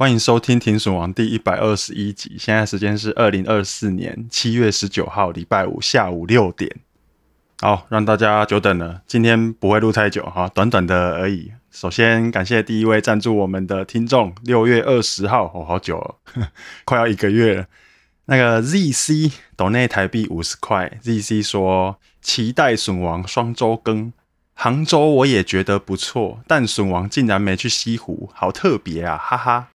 欢迎收听《停损王》第一百二十一集。现在时间是二零二四年七月十九号，礼拜五下午六点。好，让大家久等了。今天不会录太久哈，短短的而已。首先感谢第一位赞助我们的听众，六月二十号，好久，了，快要一个月了。那个 ZC 投内台币五十块，ZC 说期待损王双周更杭州，我也觉得不错，但损王竟然没去西湖，好特别啊，哈哈。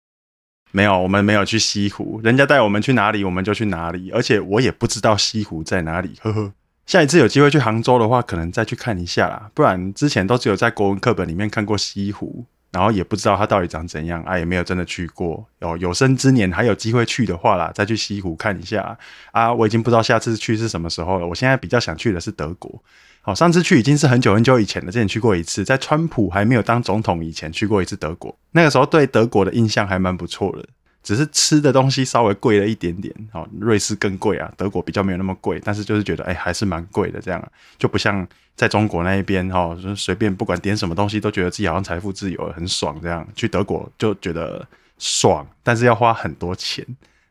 没有，我们没有去西湖，人家带我们去哪里，我们就去哪里。而且我也不知道西湖在哪里，呵呵。下一次有机会去杭州的话，可能再去看一下啦。不然之前都只有在国文课本里面看过西湖，然后也不知道它到底长怎样啊，也没有真的去过。哦，有生之年还有机会去的话啦，再去西湖看一下啊。我已经不知道下次去是什么时候了。我现在比较想去的是德国。好，上次去已经是很久很久以前了。之前去过一次，在川普还没有当总统以前去过一次德国。那个时候对德国的印象还蛮不错的，只是吃的东西稍微贵了一点点。好，瑞士更贵啊，德国比较没有那么贵，但是就是觉得哎，还是蛮贵的这样。就不像在中国那一边哈，随便不管点什么东西，都觉得自己好像财富自由很爽这样。去德国就觉得爽，但是要花很多钱。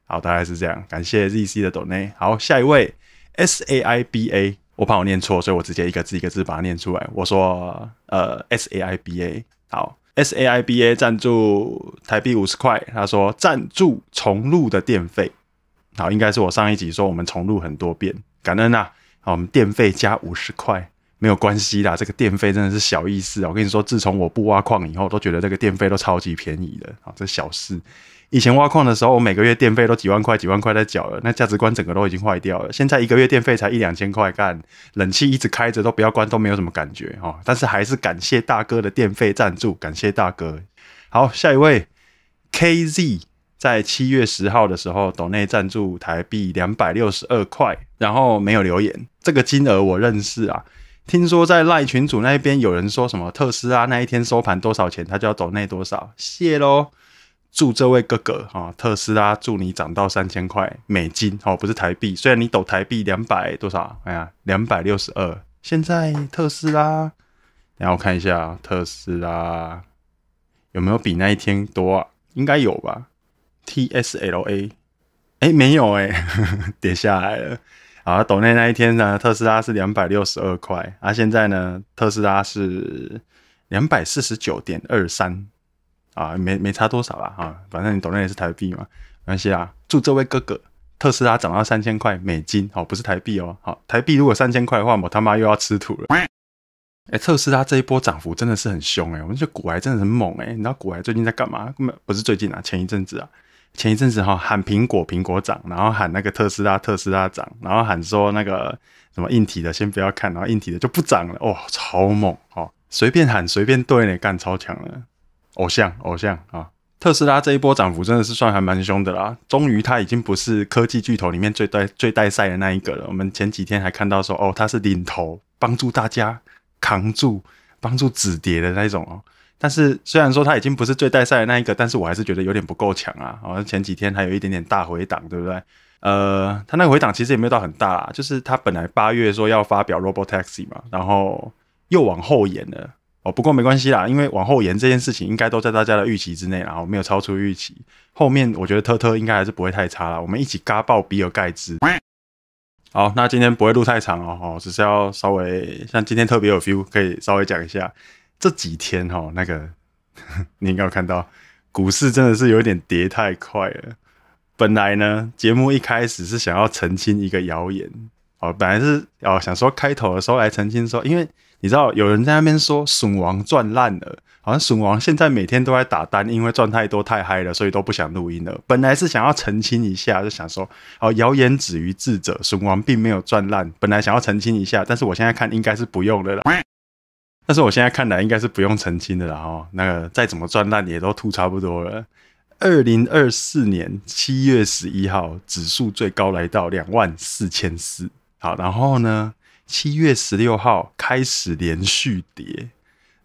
好，大概是这样。感谢 ZC 的 Donny。好，下一位 S A I B A。我怕我念错，所以我直接一个字一个字把它念出来。我说，呃，S A I B A，好，S A I B A 赞助台币五十块。他说，赞助重录的电费。好，应该是我上一集说我们重录很多遍，感恩啊。好，我们电费加五十块，没有关系啦。这个电费真的是小意思啊！我跟你说，自从我不挖矿以后，都觉得这个电费都超级便宜的啊，这小事。以前挖矿的时候，我每个月电费都几万块、几万块在缴了，那价值观整个都已经坏掉了。现在一个月电费才一两千块，干冷气一直开着都不要关，都没有什么感觉哈。但是还是感谢大哥的电费赞助，感谢大哥。好，下一位 KZ 在七月十号的时候，岛内赞助台币两百六十二块，然后没有留言。这个金额我认识啊，听说在赖群主那边有人说什么特斯拉那一天收盘多少钱，他就要斗内多少，谢喽。祝这位哥哥啊，特斯拉祝你涨到三千块美金哦，不是台币。虽然你抖台币两百多少？哎呀，两百六十二。现在特斯拉，然后看一下特斯拉有没有比那一天多啊？应该有吧。T S L A，哎，没有哎，跌下来了。好，抖内那一天呢？特斯拉是两百六十二块，啊，现在呢，特斯拉是两百四十九点二三。啊，没没差多少啦，啊，反正你懂的也是台币嘛，没关系啊。祝这位哥哥特斯拉涨到三千块美金，好，不是台币哦，好，台币如果三千块的话，我他妈又要吃土了。哎，特斯拉这一波涨幅真的是很凶，哎，我们觉得股海真的很猛，哎，你知道股海最近在干嘛？不是最近啊，前一阵子啊，前一阵子哈，喊苹果苹果涨，然后喊那个特斯拉特斯拉涨，然后喊说那个什么硬体的先不要看，然后硬体的就不涨了，哇，超猛，哦，随便喊随便对呢，干超强了。偶像，偶像啊！特斯拉这一波涨幅真的是算还蛮凶的啦。终于，它已经不是科技巨头里面最带最带赛的那一个了。我们前几天还看到说，哦，它是领头，帮助大家扛住，帮助止跌的那种哦。但是，虽然说它已经不是最带赛的那一个，但是我还是觉得有点不够强啊。好、哦，前几天还有一点点大回档，对不对？呃，它那个回档其实也没有到很大，就是它本来八月说要发表 Robotaxi 嘛，然后又往后延了。哦，不过没关系啦，因为往后延这件事情应该都在大家的预期之内，然后没有超出预期。后面我觉得特特应该还是不会太差了，我们一起嘎爆比尔盖茨。好，那今天不会录太长哦，哦，只是要稍微像今天特别有 feel，可以稍微讲一下这几天哈，那个 你应该有看到股市真的是有点跌太快了。本来呢，节目一开始是想要澄清一个谣言，哦，本来是哦想说开头的时候来澄清说，因为。你知道有人在那边说“笋王赚烂了”，好像笋王现在每天都在打单，因为赚太多太嗨了，所以都不想录音了。本来是想要澄清一下，就想说：“好，谣言止于智者，笋王并没有赚烂。”本来想要澄清一下，但是我现在看应该是不用的了。但是我现在看来应该是不用澄清的了哈。那个再怎么赚烂也都吐差不多了。二零二四年七月十一号，指数最高来到两万四千四。好，然后呢？七月十六号开始连续跌，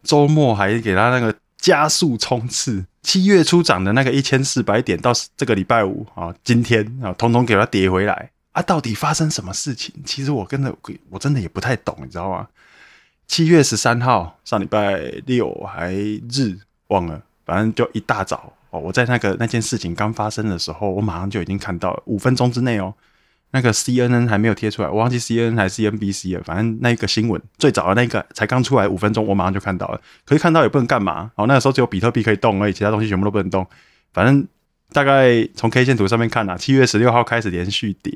周末还给他那个加速冲刺，七月初涨的那个一千四百点到这个礼拜五啊，今天啊，统统给他跌回来啊！到底发生什么事情？其实我真的，我真的也不太懂，你知道吗？七月十三号，上礼拜六还日忘了，反正就一大早哦，我在那个那件事情刚发生的时候，我马上就已经看到五分钟之内哦。那个 CNN 还没有贴出来，我忘记 CNN 还是 c NBC 了。反正那一个新闻最早的那个才刚出来五分钟，我马上就看到了。可是看到也不能干嘛。然那个时候只有比特币可以动而已，其他东西全部都不能动。反正大概从 K 线图上面看啊，七月十六号开始连续跌，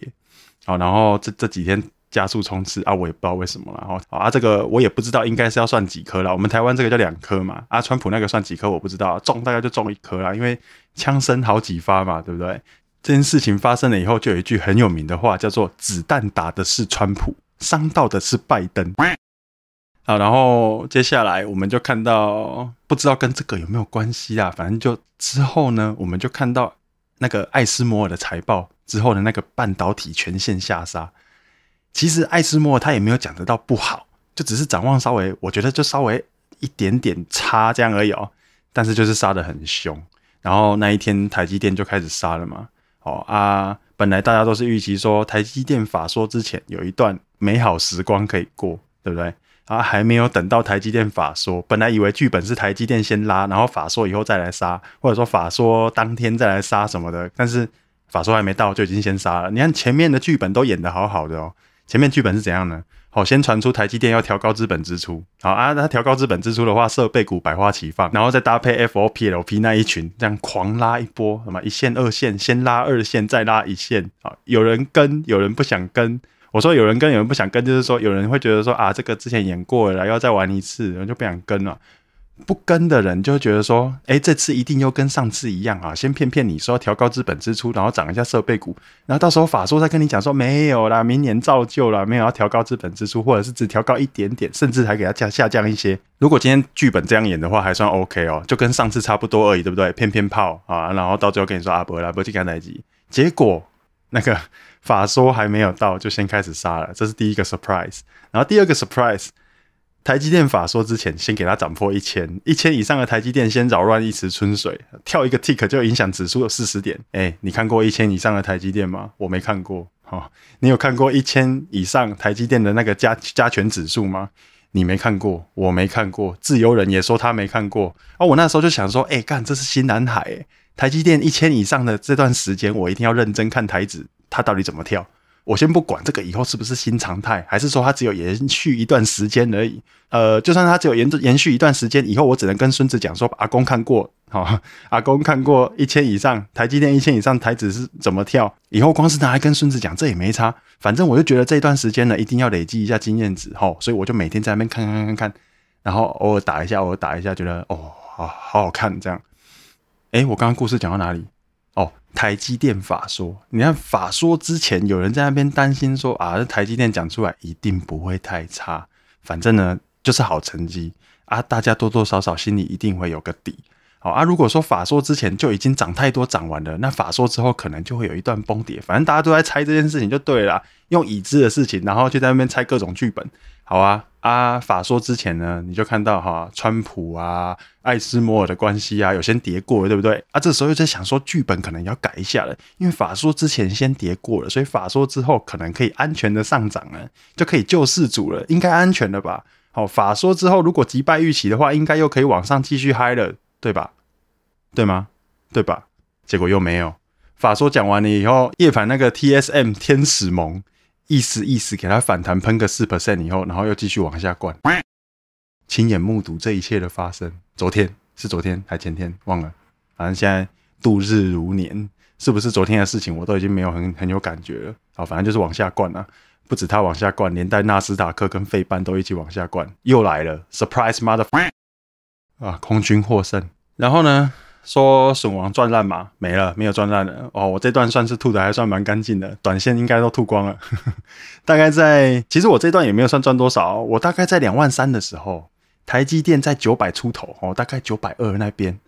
好，然后这这几天加速冲刺啊，我也不知道为什么了。好啊，这个我也不知道，应该是要算几颗了。我们台湾这个叫两颗嘛，啊，川普那个算几颗我不知道，中大概就中一颗啦，因为枪声好几发嘛，对不对？这件事情发生了以后，就有一句很有名的话，叫做“子弹打的是川普，伤到的是拜登”。好，然后接下来我们就看到，不知道跟这个有没有关系啊？反正就之后呢，我们就看到那个艾斯摩尔的财报之后的那个半导体全线下杀。其实艾斯摩尔他也没有讲得到不好，就只是展望稍微，我觉得就稍微一点点差这样而已哦。但是就是杀的很凶，然后那一天台积电就开始杀了嘛。哦啊，本来大家都是预期说台积电法说之前有一段美好时光可以过，对不对？啊，还没有等到台积电法说，本来以为剧本是台积电先拉，然后法说以后再来杀，或者说法说当天再来杀什么的，但是法说还没到就已经先杀了。你看前面的剧本都演得好好的哦，前面剧本是怎样呢？好，先传出台积电要调高资本支出。好啊，那调高资本支出的话，设备股百花齐放，然后再搭配 F O P L P 那一群，这样狂拉一波，什么一线二线先拉二线，再拉一线。啊，有人跟，有人不想跟。我说有人跟，有人不想跟，就是说有人会觉得说啊，这个之前演过了，要再玩一次，然后就不想跟了。不跟的人就会觉得说，哎，这次一定又跟上次一样啊，先骗骗你，说要调高资本支出，然后涨一下设备股，然后到时候法说再跟你讲说没有啦，明年照旧啦，没有要调高资本支出，或者是只调高一点点，甚至还给它降下降一些。如果今天剧本这样演的话，还算 OK 哦，就跟上次差不多而已，对不对？骗骗炮啊，然后到最后跟你说阿伯啦，不去看哪集。结果那个法说还没有到，就先开始杀了，这是第一个 surprise。然后第二个 surprise。台积电法说之前，先给它涨破一千，一千以上的台积电先扰乱一池春水，跳一个 tick 就影响指数四十点。哎，你看过一千以上的台积电吗？我没看过。哈，你有看过一千以上台积电的那个加加权指数吗？你没看过，我没看过。自由人也说他没看过。啊，我那时候就想说，哎，干，这是新南海。台积电一千以上的这段时间，我一定要认真看台指，它到底怎么跳。我先不管这个以后是不是新常态，还是说它只有延续一段时间而已。呃，就算它只有延延续一段时间，以后我只能跟孙子讲说，阿公看过，哈，阿公看过一千以上，台积电一千以上，台子是怎么跳，以后光是拿来跟孙子讲，这也没差。反正我就觉得这一段时间呢，一定要累积一下经验值，哈，所以我就每天在那边看看看看，然后偶尔打一下，偶尔打一下，觉得哦，好，好好看这样。哎，我刚刚故事讲到哪里？台积电法说，你看法说之前有人在那边担心说啊，这台积电讲出来一定不会太差，反正呢就是好成绩啊，大家多多少少心里一定会有个底。好啊，如果说法说之前就已经涨太多涨完了，那法说之后可能就会有一段崩跌，反正大家都在猜这件事情就对了，用已知的事情，然后就在那边猜各种剧本。好啊，啊，法说之前呢，你就看到哈，川普啊、艾斯摩尔的关系啊，有先叠过，对不对？啊，这时候又在想说剧本可能要改一下了，因为法说之前先叠过了，所以法说之后可能可以安全的上涨了，就可以救世主了，应该安全了吧？好，法说之后如果击败预期的话，应该又可以往上继续嗨了，对吧？对吗？对吧？结果又没有，法说讲完了以后，叶凡那个 TSM 天使盟。意思意思，给它反弹喷个四 percent 以后，然后又继续往下灌。亲眼目睹这一切的发生，昨天是昨天还前天忘了，反正现在度日如年，是不是昨天的事情我都已经没有很很有感觉了啊！反正就是往下灌了，不止它往下灌，连带纳斯达克跟费班都一起往下灌。又来了，surprise motherfucker 啊！空军获胜，然后呢？说损王赚烂嘛，没了，没有赚烂的哦。我这段算是吐的还算蛮干净的，短线应该都吐光了。大概在，其实我这段也没有算赚多少，我大概在两万三的时候，台积电在九百出头哦，大概九百二那边，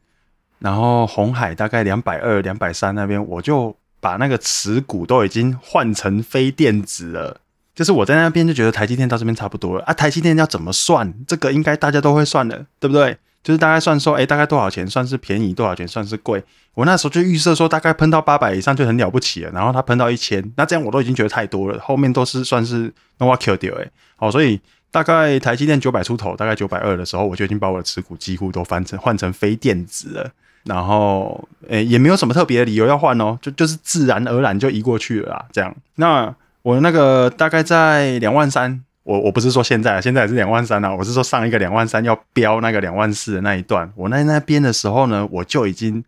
然后红海大概两百二、两百三那边，我就把那个持股都已经换成非电子了。就是我在那边就觉得台积电到这边差不多了啊，台积电要怎么算？这个应该大家都会算了，对不对？就是大概算说，哎，大概多少钱算是便宜，多少钱算是贵。我那时候就预设说，大概喷到八百以上就很了不起了。然后他喷到一千，那这样我都已经觉得太多了。后面都是算是 n o h a t c u 哎，好，所以大概台积电九百出头，大概九百二的时候，我就已经把我的持股几乎都翻成换成非电子了。然后哎，也没有什么特别的理由要换哦，就就是自然而然就移过去了啦。这样，那我那个大概在两万三。我我不是说现在现在也是两万三啊。我是说上一个两万三要飙那个两万四的那一段，我那那边的时候呢，我就已经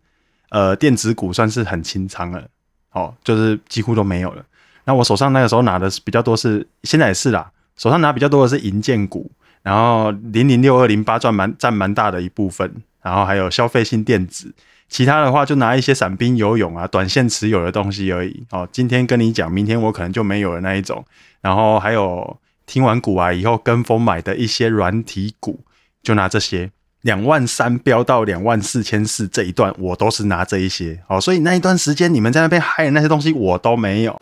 呃电子股算是很清仓了，哦，就是几乎都没有了。那我手上那个时候拿的比较多是，现在也是啦，手上拿比较多的是银建股，然后零零六二零八赚蛮占蛮大的一部分，然后还有消费性电子，其他的话就拿一些散兵游泳啊，短线持有的东西而已。哦，今天跟你讲，明天我可能就没有了那一种。然后还有。听完股啊以后跟风买的一些软体股，就拿这些两万三飙到两万四千四这一段，我都是拿这一些。哦。所以那一段时间你们在那边嗨的那些东西我都没有。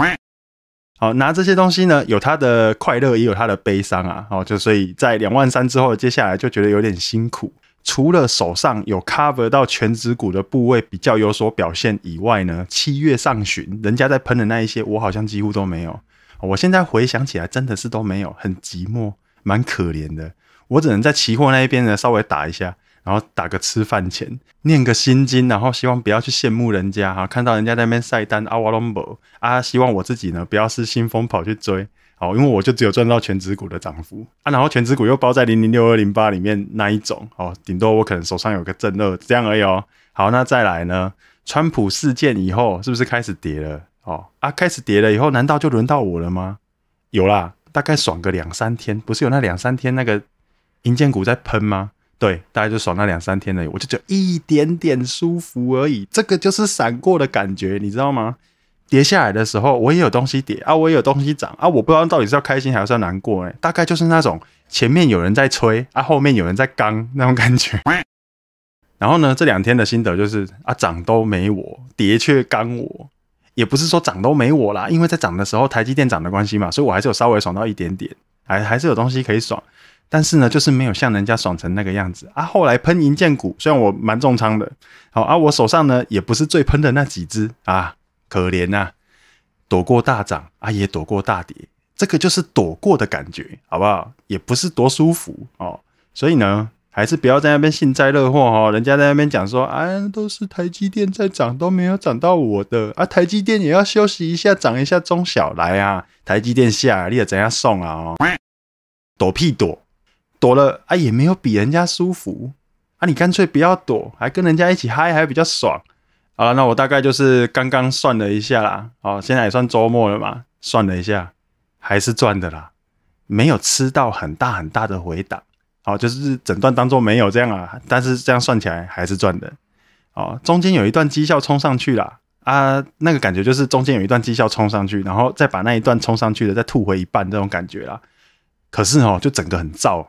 好，拿这些东西呢，有它的快乐，也有它的悲伤啊。好，就所以在两万三之后，接下来就觉得有点辛苦。除了手上有 cover 到全指股的部位比较有所表现以外呢，七月上旬人家在喷的那一些，我好像几乎都没有。我现在回想起来，真的是都没有，很寂寞，蛮可怜的。我只能在期货那一边呢，稍微打一下，然后打个吃饭钱，念个心经，然后希望不要去羡慕人家哈，看到人家那边晒单啊，瓦隆博啊，希望我自己呢不要是心疯跑去追，好，因为我就只有赚到全指股的涨幅啊，然后全指股又包在零零六二零八里面那一种，哦，顶多我可能手上有个正二这样而已哦。好，那再来呢，川普事件以后是不是开始跌了？哦啊，开始跌了以后，难道就轮到我了吗？有啦，大概爽个两三天，不是有那两三天那个银建股在喷吗？对，大概就爽那两三天了，我就只一点点舒服而已，这个就是闪过的感觉，你知道吗？跌下来的时候，我也有东西跌啊，我也有东西涨啊，我不知道到底是要开心还是要难过哎，大概就是那种前面有人在吹啊，后面有人在刚那种感觉。然后呢，这两天的心得就是啊，涨都没我，跌却刚我。也不是说涨都没我啦，因为在涨的时候台积电涨的关系嘛，所以我还是有稍微爽到一点点，还还是有东西可以爽。但是呢，就是没有像人家爽成那个样子啊。后来喷银建股，虽然我蛮重仓的，好啊，我手上呢也不是最喷的那几只啊，可怜呐，躲过大涨啊，也躲过大跌，这个就是躲过的感觉，好不好？也不是多舒服哦，所以呢。还是不要在那边幸灾乐祸哦。人家在那边讲说，啊，都是台积电在涨，都没有涨到我的，啊，台积电也要休息一下，涨一下中小来啊，台积电下你也怎样送啊，躲屁躲，躲了啊也没有比人家舒服，啊，你干脆不要躲，还跟人家一起嗨，还比较爽，啊，那我大概就是刚刚算了一下啦，哦，现在也算周末了嘛，算了一下还是赚的啦，没有吃到很大很大的回档。哦，就是整段当做没有这样啊，但是这样算起来还是赚的。哦，中间有一段绩效冲上去了啊，那个感觉就是中间有一段绩效冲上去，然后再把那一段冲上去的再吐回一半这种感觉啦。可是哦，就整个很燥，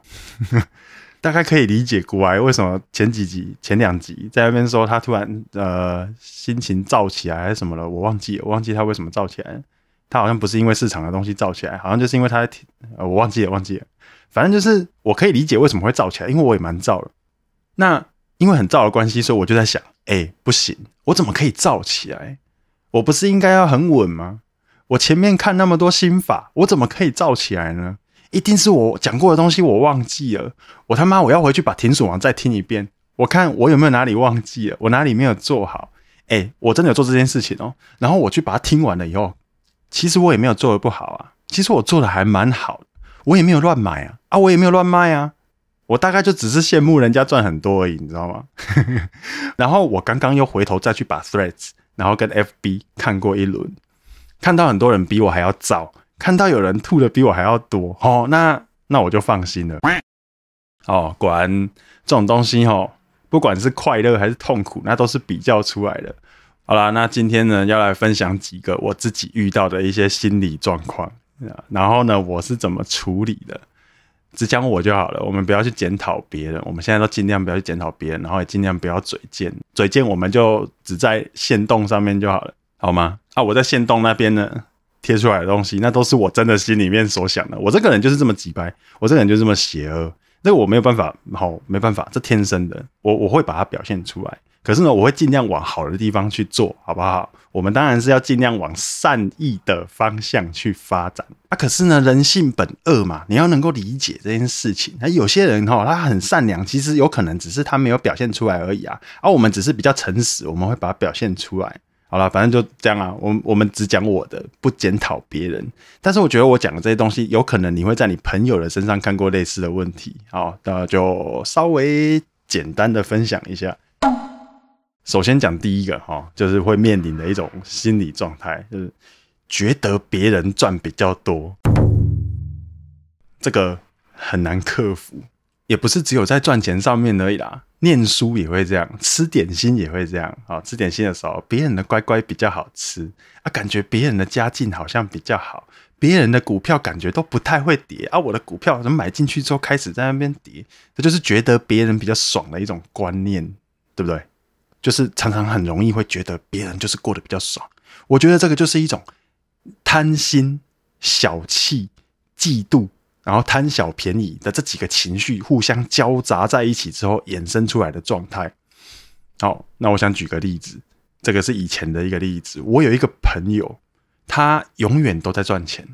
大概可以理解古来为什么前几集、前两集在那边说他突然呃心情燥起来还是什么了，我忘记，我忘记他为什么燥起来。他好像不是因为市场的东西燥起来，好像就是因为他在，呃，我忘记了，忘记了。反正就是我可以理解为什么会燥起来，因为我也蛮燥了。那因为很燥的关系，所以我就在想，哎，不行，我怎么可以燥起来？我不是应该要很稳吗？我前面看那么多心法，我怎么可以燥起来呢？一定是我讲过的东西我忘记了。我他妈我要回去把停损王再听一遍，我看我有没有哪里忘记了，我哪里没有做好。哎，我真的有做这件事情哦。然后我去把它听完了以后，其实我也没有做的不好啊，其实我做的还蛮好。我也没有乱买啊，啊，我也没有乱卖啊，我大概就只是羡慕人家赚很多而已，你知道吗？然后我刚刚又回头再去把 Threads，然后跟 FB 看过一轮，看到很多人比我还要早，看到有人吐的比我还要多，哦，那那我就放心了。哦，果然这种东西哦，不管是快乐还是痛苦，那都是比较出来的。好啦，那今天呢，要来分享几个我自己遇到的一些心理状况。然后呢，我是怎么处理的？只讲我就好了，我们不要去检讨别人。我们现在都尽量不要去检讨别人，然后也尽量不要嘴贱。嘴贱，我们就只在线洞上面就好了，好吗？啊，我在线洞那边呢，贴出来的东西，那都是我真的心里面所想的。我这个人就是这么直白，我这个人就是这么邪恶。那我没有办法，好，没办法，这天生的，我我会把它表现出来。可是呢，我会尽量往好的地方去做好不好？我们当然是要尽量往善意的方向去发展啊。可是呢，人性本恶嘛，你要能够理解这件事情。那有些人哈，他很善良，其实有可能只是他没有表现出来而已啊。而我们只是比较诚实，我们会把它表现出来。好了，反正就这样啊。我我们只讲我的，不检讨别人。但是我觉得我讲的这些东西，有可能你会在你朋友的身上看过类似的问题。好，那就稍微简单的分享一下。首先讲第一个哈，就是会面临的一种心理状态，就是觉得别人赚比较多，这个很难克服，也不是只有在赚钱上面而已啦。念书也会这样，吃点心也会这样啊。吃点心的时候，别人的乖乖比较好吃啊，感觉别人的家境好像比较好，别人的股票感觉都不太会跌啊，我的股票怎么买进去之后开始在那边跌？这就是觉得别人比较爽的一种观念，对不对？就是常常很容易会觉得别人就是过得比较爽，我觉得这个就是一种贪心、小气、嫉妒，然后贪小便宜的这几个情绪互相交杂在一起之后衍生出来的状态。好，那我想举个例子，这个是以前的一个例子。我有一个朋友，他永远都在赚钱。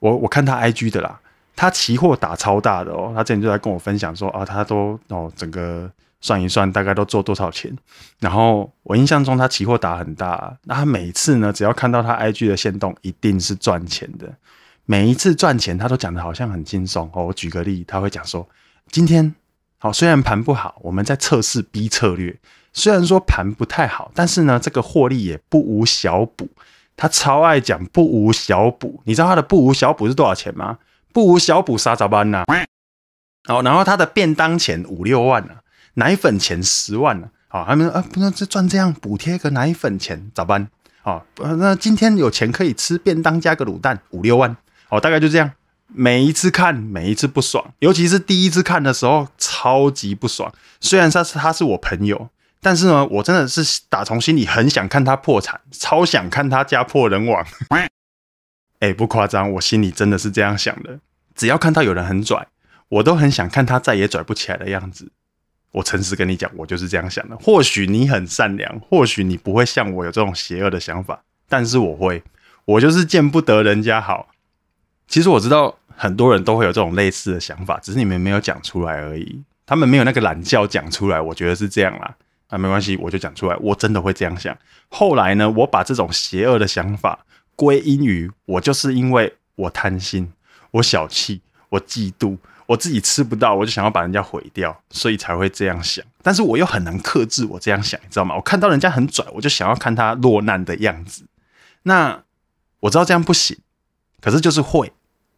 我我看他 IG 的啦，他期货打超大的哦，他之前就在跟我分享说啊，他都哦整个。算一算大概都做多少钱？然后我印象中他期货打很大，那他每一次呢，只要看到他 IG 的线动，一定是赚钱的。每一次赚钱他都讲的好像很轻松哦。我举个例，他会讲说：今天好，虽然盘不好，我们在测试 B 策略。虽然说盘不太好，但是呢，这个获利也不无小补。他超爱讲不无小补，你知道他的不无小补是多少钱吗？不无小补啥咋办呢？好，然后他的便当钱五六万啊，奶粉钱十万了，啊！他们啊不能赚这样补贴个奶粉钱咋办？啊，那今天有钱可以吃便当加个卤蛋五六万，哦，大概就这样。每一次看，每一次不爽，尤其是第一次看的时候超级不爽。虽然他是他是我朋友，但是呢，我真的是打从心里很想看他破产，超想看他家破人亡。哎，不夸张，我心里真的是这样想的。只要看到有人很拽，我都很想看他再也拽不起来的样子。我诚实跟你讲，我就是这样想的。或许你很善良，或许你不会像我有这种邪恶的想法，但是我会，我就是见不得人家好。其实我知道很多人都会有这种类似的想法，只是你们没有讲出来而已。他们没有那个懒觉讲出来，我觉得是这样啦。啊，没关系，我就讲出来，我真的会这样想。后来呢，我把这种邪恶的想法归因于我，就是因为我贪心，我小气。我嫉妒我自己吃不到，我就想要把人家毁掉，所以才会这样想。但是我又很难克制我这样想，你知道吗？我看到人家很拽，我就想要看他落难的样子。那我知道这样不行，可是就是会。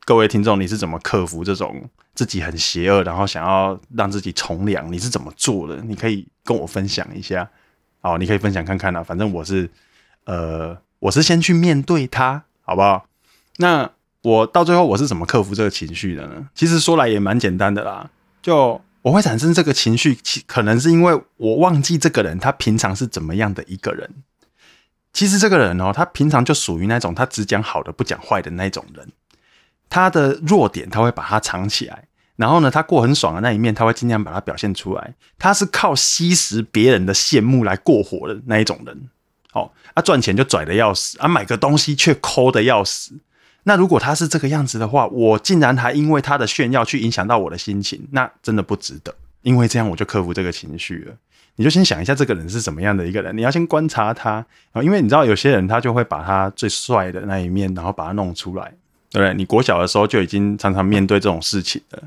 各位听众，你是怎么克服这种自己很邪恶，然后想要让自己从良？你是怎么做的？你可以跟我分享一下。好，你可以分享看看啊。反正我是，呃，我是先去面对他，好不好？那。我到最后我是怎么克服这个情绪的呢？其实说来也蛮简单的啦，就我会产生这个情绪，其可能是因为我忘记这个人他平常是怎么样的一个人。其实这个人哦，他平常就属于那种他只讲好的不讲坏的那种人。他的弱点他会把它藏起来，然后呢，他过很爽的那一面他会尽量把它表现出来。他是靠吸食别人的羡慕来过活的那一种人。哦，他赚钱就拽的要死，啊，买个东西却抠的要死。那如果他是这个样子的话，我竟然还因为他的炫耀去影响到我的心情，那真的不值得。因为这样我就克服这个情绪了。你就先想一下这个人是怎么样的一个人，你要先观察他啊。因为你知道有些人他就会把他最帅的那一面，然后把它弄出来，对不对？你国小的时候就已经常常面对这种事情了，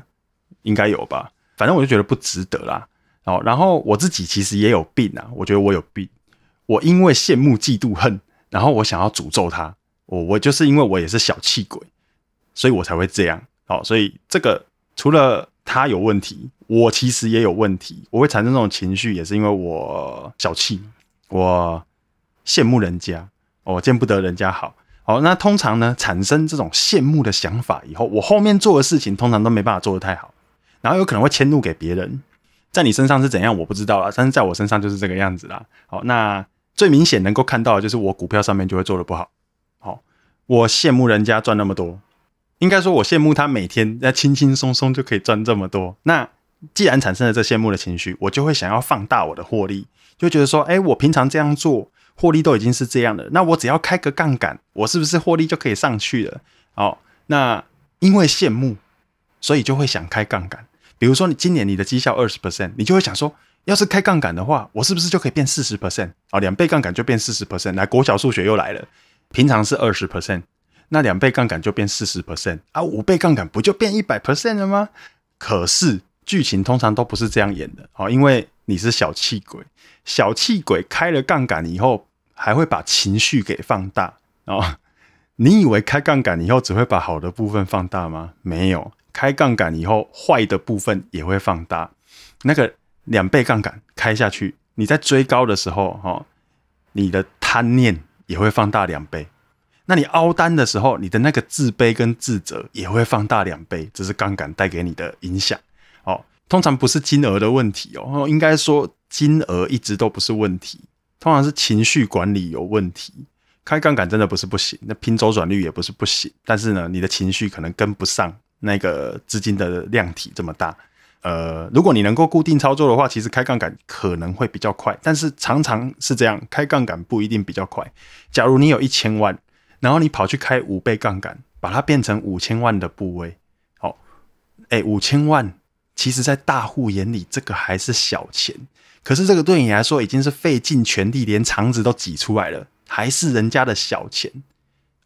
应该有吧？反正我就觉得不值得啦。哦，然后我自己其实也有病啊，我觉得我有病，我因为羡慕、嫉妒、恨，然后我想要诅咒他。我我就是因为我也是小气鬼，所以我才会这样。好，所以这个除了他有问题，我其实也有问题。我会产生这种情绪，也是因为我小气，我羡慕人家，我见不得人家好。好，那通常呢，产生这种羡慕的想法以后，我后面做的事情通常都没办法做得太好，然后有可能会迁怒给别人。在你身上是怎样，我不知道啦，但是在我身上就是这个样子啦。好，那最明显能够看到的就是我股票上面就会做的不好。我羡慕人家赚那么多，应该说，我羡慕他每天在轻轻松松就可以赚这么多。那既然产生了这羡慕的情绪，我就会想要放大我的获利，就觉得说，哎，我平常这样做，获利都已经是这样的，那我只要开个杠杆，我是不是获利就可以上去了？哦，那因为羡慕，所以就会想开杠杆。比如说，你今年你的绩效二十 percent，你就会想说，要是开杠杆的话，我是不是就可以变四十 percent？哦，两倍杠杆就变四十 percent。来，国小数学又来了。平常是二十 percent，那两倍杠杆就变四十 percent 啊，五倍杠杆不就变一百 percent 了吗？可是剧情通常都不是这样演的哦，因为你是小气鬼，小气鬼开了杠杆以后，还会把情绪给放大哦。你以为开杠杆以后只会把好的部分放大吗？没有，开杠杆以后坏的部分也会放大。那个两倍杠杆开下去，你在追高的时候，哈，你的贪念。也会放大两倍，那你凹单的时候，你的那个自卑跟自责也会放大两倍，这是杠杆带给你的影响。哦，通常不是金额的问题哦，应该说金额一直都不是问题，通常是情绪管理有问题。开杠杆真的不是不行，那拼周转率也不是不行，但是呢，你的情绪可能跟不上那个资金的量体这么大。呃，如果你能够固定操作的话，其实开杠杆可能会比较快。但是常常是这样，开杠杆不一定比较快。假如你有一千万，然后你跑去开五倍杠杆，把它变成五千万的部位，好，哎，五千万，其实在大户眼里这个还是小钱，可是这个对你来说已经是费尽全力，连肠子都挤出来了，还是人家的小钱，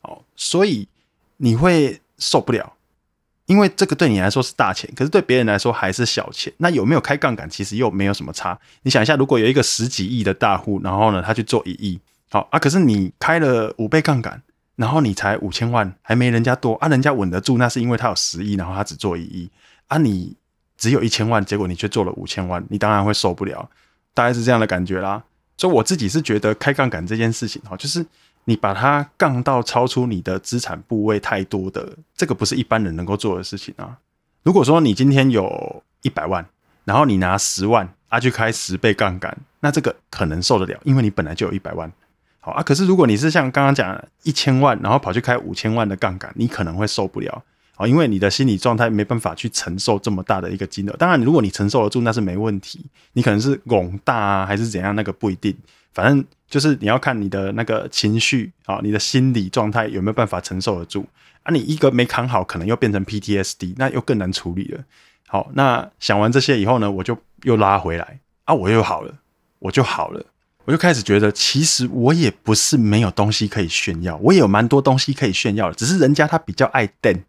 哦，所以你会受不了。因为这个对你来说是大钱，可是对别人来说还是小钱。那有没有开杠杆，其实又没有什么差。你想一下，如果有一个十几亿的大户，然后呢，他去做一亿，好啊，可是你开了五倍杠杆，然后你才五千万，还没人家多啊。人家稳得住，那是因为他有十亿，然后他只做一亿啊。你只有一千万，结果你却做了五千万，你当然会受不了，大概是这样的感觉啦。所以我自己是觉得开杠杆这件事情，哈，就是。你把它杠到超出你的资产部位太多的，这个不是一般人能够做的事情啊。如果说你今天有一百万，然后你拿十万啊去开十倍杠杆，那这个可能受得了，因为你本来就有一百万。好啊，可是如果你是像刚刚讲一千万，然后跑去开五千万的杠杆，你可能会受不了啊，因为你的心理状态没办法去承受这么大的一个金额。当然，如果你承受得住，那是没问题。你可能是拱大啊，还是怎样，那个不一定。反正就是你要看你的那个情绪啊，你的心理状态有没有办法承受得住啊？你一个没扛好，可能又变成 PTSD，那又更难处理了。好，那想完这些以后呢，我就又拉回来啊，我又好了，我就好了，我就开始觉得其实我也不是没有东西可以炫耀，我也有蛮多东西可以炫耀的，只是人家他比较爱 den。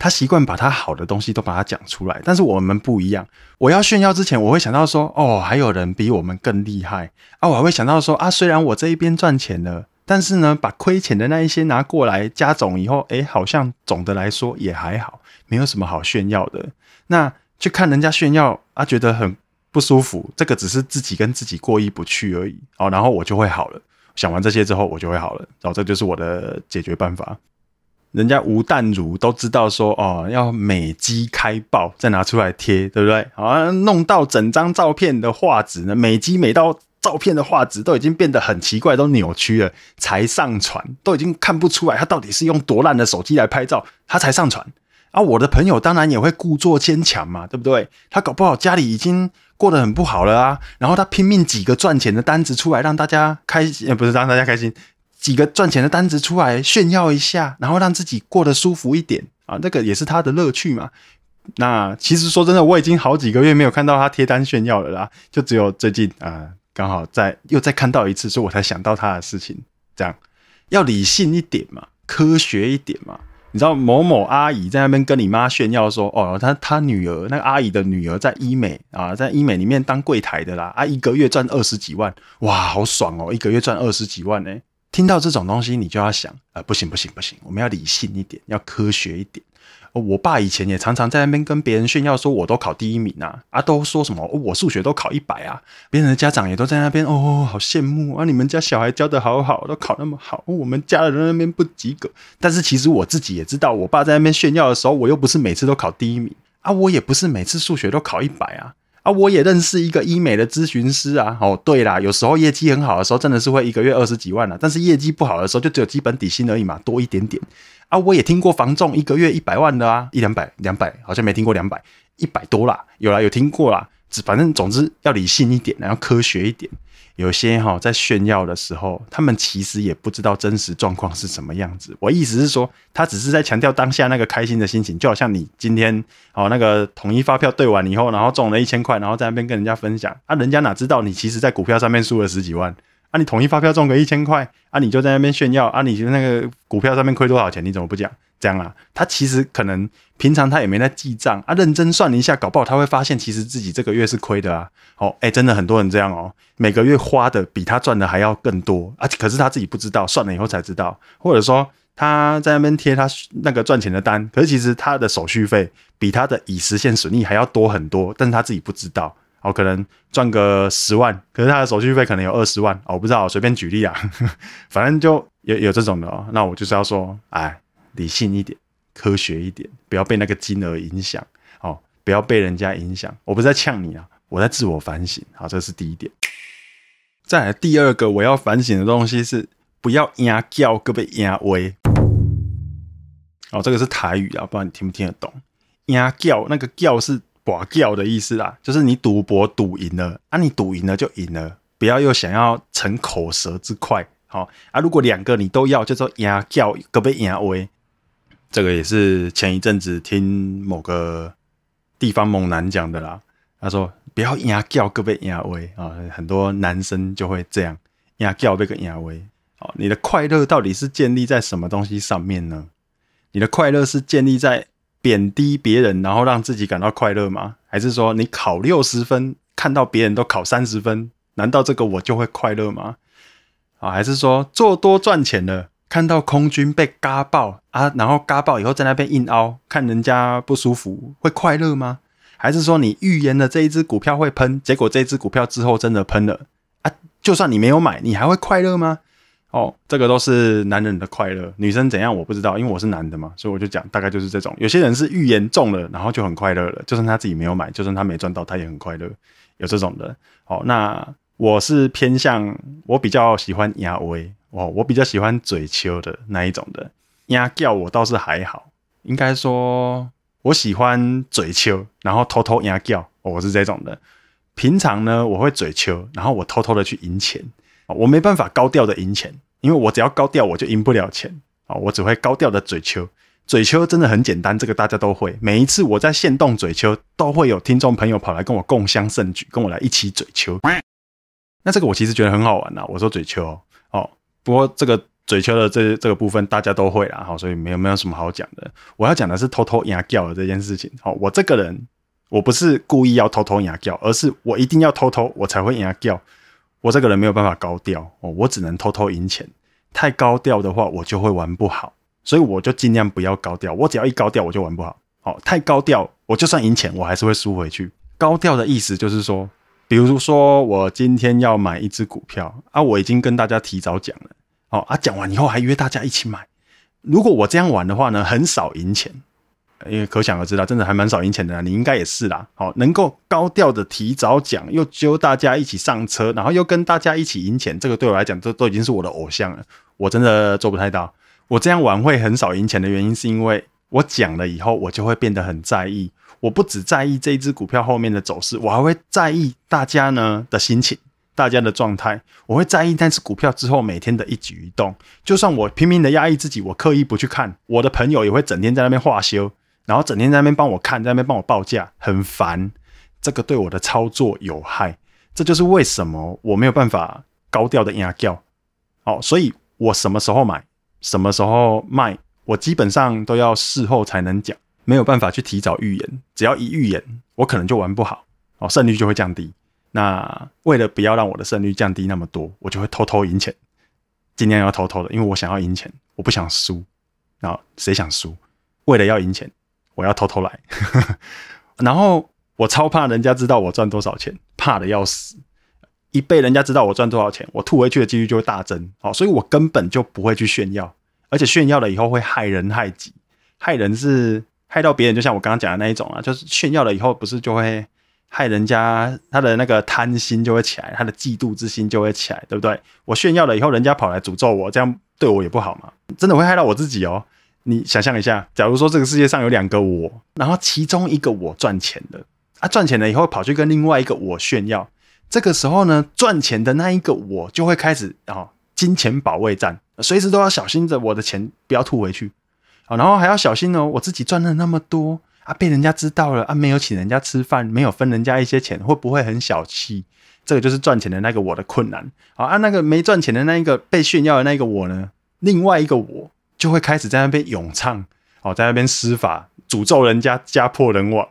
他习惯把他好的东西都把它讲出来，但是我们不一样。我要炫耀之前，我会想到说，哦，还有人比我们更厉害啊，我还会想到说，啊，虽然我这一边赚钱了，但是呢，把亏钱的那一些拿过来加总以后，诶，好像总的来说也还好，没有什么好炫耀的。那去看人家炫耀啊，觉得很不舒服，这个只是自己跟自己过意不去而已哦，然后我就会好了。想完这些之后，我就会好了，然后这就是我的解决办法。人家吴淡如都知道说哦，要美肌开爆再拿出来贴，对不对？啊，弄到整张照片的画质呢，美肌美到照片的画质都已经变得很奇怪，都扭曲了才上传，都已经看不出来他到底是用多烂的手机来拍照，他才上传。啊，我的朋友当然也会故作坚强嘛，对不对？他搞不好家里已经过得很不好了啊，然后他拼命几个赚钱的单子出来让大家开心，呃，不是让大家开心。几个赚钱的单子出来炫耀一下，然后让自己过得舒服一点啊，那个也是他的乐趣嘛。那其实说真的，我已经好几个月没有看到他贴单炫耀了啦，就只有最近啊，刚好在又再看到一次，所以我才想到他的事情。这样要理性一点嘛，科学一点嘛。你知道某某阿姨在那边跟你妈炫耀说，哦，她她女儿那个阿姨的女儿在医美啊，在医美里面当柜台的啦，啊，一个月赚二十几万，哇，好爽哦，一个月赚二十几万呢。听到这种东西，你就要想啊，不行不行不行，我们要理性一点，要科学一点。我爸以前也常常在那边跟别人炫耀说，我都考第一名啊，啊都说什么我数学都考一百啊，别人的家长也都在那边哦，好羡慕啊，你们家小孩教的好好，都考那么好，我们家的那边不及格。但是其实我自己也知道，我爸在那边炫耀的时候，我又不是每次都考第一名啊，我也不是每次数学都考一百啊。啊，我也认识一个医美的咨询师啊。哦，对啦，有时候业绩很好的时候，真的是会一个月二十几万了。但是业绩不好的时候，就只有基本底薪而已嘛，多一点点。啊，我也听过房仲一个月一百万的啊，一两百、两百，好像没听过两百，一百多啦，有啦，有听过啦。只反正总之要理性一点，然后科学一点。有些哈在炫耀的时候，他们其实也不知道真实状况是什么样子。我意思是说，他只是在强调当下那个开心的心情，就好像你今天哦那个统一发票兑完以后，然后中了一千块，然后在那边跟人家分享啊，人家哪知道你其实在股票上面输了十几万啊？你统一发票中个一千块啊？你就在那边炫耀啊？你那个股票上面亏多少钱？你 怎么不讲？这样啊，他其实可能平常他也没在记账啊，认真算了一下，搞不好他会发现其实自己这个月是亏的啊。哦，哎，真的很多人这样哦，每个月花的比他赚的还要更多啊，可是他自己不知道，算了以后才知道，或者说他在那边贴他那个赚钱的单，可是其实他的手续费比他的已实现损益还要多很多，但是他自己不知道。哦，可能赚个十万，可是他的手续费可能有二十万，哦，我不知道，随便举例啊，反正就有有这种的哦。那我就是要说，哎。理性一点，科学一点，不要被那个金额影响，哦，不要被人家影响。我不是在呛你啊，我在自我反省。好，这是第一点。再第二个我要反省的东西是，不要压叫隔被压威。哦，这个是台语啊，不知道你听不听得懂？压叫那个叫是寡叫的意思啦，就是你赌博赌赢了啊，你赌赢了就赢了，不要又想要逞口舌之快。好啊，如果两个你都要，叫做压叫隔被压威。这个也是前一阵子听某个地方猛男讲的啦。他说：“不要压各位压威啊！很多男生就会这样压叫，别个压威。哦，你的快乐到底是建立在什么东西上面呢？你的快乐是建立在贬低别人，然后让自己感到快乐吗？还是说你考六十分，看到别人都考三十分，难道这个我就会快乐吗？啊？还是说做多赚钱了？”看到空军被嘎爆啊，然后嘎爆以后在那边硬凹，看人家不舒服会快乐吗？还是说你预言的这一只股票会喷，结果这只股票之后真的喷了啊？就算你没有买，你还会快乐吗？哦，这个都是男人的快乐，女生怎样我不知道，因为我是男的嘛，所以我就讲大概就是这种。有些人是预言中了，然后就很快乐了，就算他自己没有买，就算他没赚到，他也很快乐，有这种的。好，那我是偏向，我比较喜欢雅威。我我比较喜欢嘴丘的那一种的，压叫我倒是还好，应该说我喜欢嘴丘，然后偷偷压叫，我是这种的。平常呢，我会嘴丘，然后我偷偷的去赢钱，我没办法高调的赢钱，因为我只要高调我就赢不了钱啊，我只会高调的嘴丘。嘴丘真的很简单，这个大家都会。每一次我在现动嘴丘，都会有听众朋友跑来跟我共襄盛举，跟我来一起嘴丘。那这个我其实觉得很好玩呐，我说嘴丘。哦。不过这个嘴球的这这个部分大家都会啦，好，所以没有没有什么好讲的。我要讲的是偷偷牙掉的这件事情。好，我这个人我不是故意要偷偷牙掉，而是我一定要偷偷我才会牙掉。我这个人没有办法高调哦，我只能偷偷赢钱。太高调的话，我就会玩不好，所以我就尽量不要高调。我只要一高调，我就玩不好。好，太高调，我就算赢钱，我还是会输回去。高调的意思就是说，比如说我今天要买一只股票啊，我已经跟大家提早讲了。好啊，讲完以后还约大家一起买。如果我这样玩的话呢，很少赢钱，因为可想而知啦，真的还蛮少赢钱的啦。你应该也是啦。好，能够高调的提早讲，又揪大家一起上车，然后又跟大家一起赢钱，这个对我来讲，这都已经是我的偶像了。我真的做不太到。我这样玩会很少赢钱的原因，是因为我讲了以后，我就会变得很在意。我不只在意这一只股票后面的走势，我还会在意大家呢的心情。大家的状态，我会在意那只股票之后每天的一举一动。就算我拼命的压抑自己，我刻意不去看，我的朋友也会整天在那边画休，然后整天在那边帮我看，在那边帮我报价，很烦。这个对我的操作有害。这就是为什么我没有办法高调的压叫。哦，所以我什么时候买，什么时候卖，我基本上都要事后才能讲，没有办法去提早预言。只要一预言，我可能就玩不好，哦，胜率就会降低。那为了不要让我的胜率降低那么多，我就会偷偷赢钱，尽量要偷偷的，因为我想要赢钱，我不想输。然后谁想输？为了要赢钱，我要偷偷来。然后我超怕人家知道我赚多少钱，怕的要死。一被人家知道我赚多少钱，我吐回去的几率就会大增。哦，所以我根本就不会去炫耀，而且炫耀了以后会害人害己。害人是害到别人，就像我刚刚讲的那一种啊，就是炫耀了以后不是就会。害人家，他的那个贪心就会起来，他的嫉妒之心就会起来，对不对？我炫耀了以后，人家跑来诅咒我，这样对我也不好嘛，真的会害到我自己哦。你想象一下，假如说这个世界上有两个我，然后其中一个我赚钱了啊，赚钱了以后跑去跟另外一个我炫耀，这个时候呢，赚钱的那一个我就会开始啊，金钱保卫战，随时都要小心着我的钱不要吐回去，啊，然后还要小心哦，我自己赚了那么多。啊，被人家知道了啊，没有请人家吃饭，没有分人家一些钱，会不会很小气？这个就是赚钱的那个我的困难啊。啊，那个没赚钱的那一个被炫耀的那个我呢？另外一个我就会开始在那边咏唱，哦，在那边施法诅咒人家家破人亡。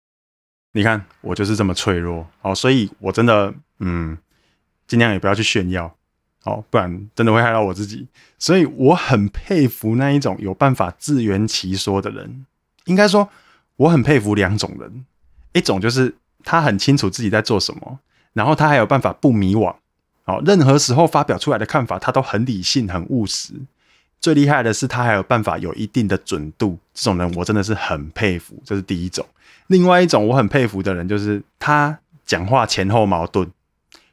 你看，我就是这么脆弱。哦，所以我真的嗯，尽量也不要去炫耀。哦，不然真的会害到我自己。所以我很佩服那一种有办法自圆其说的人。应该说，我很佩服两种人，一种就是他很清楚自己在做什么，然后他还有办法不迷惘。好，任何时候发表出来的看法，他都很理性、很务实。最厉害的是，他还有办法有一定的准度。这种人，我真的是很佩服，这是第一种。另外一种我很佩服的人，就是他讲话前后矛盾，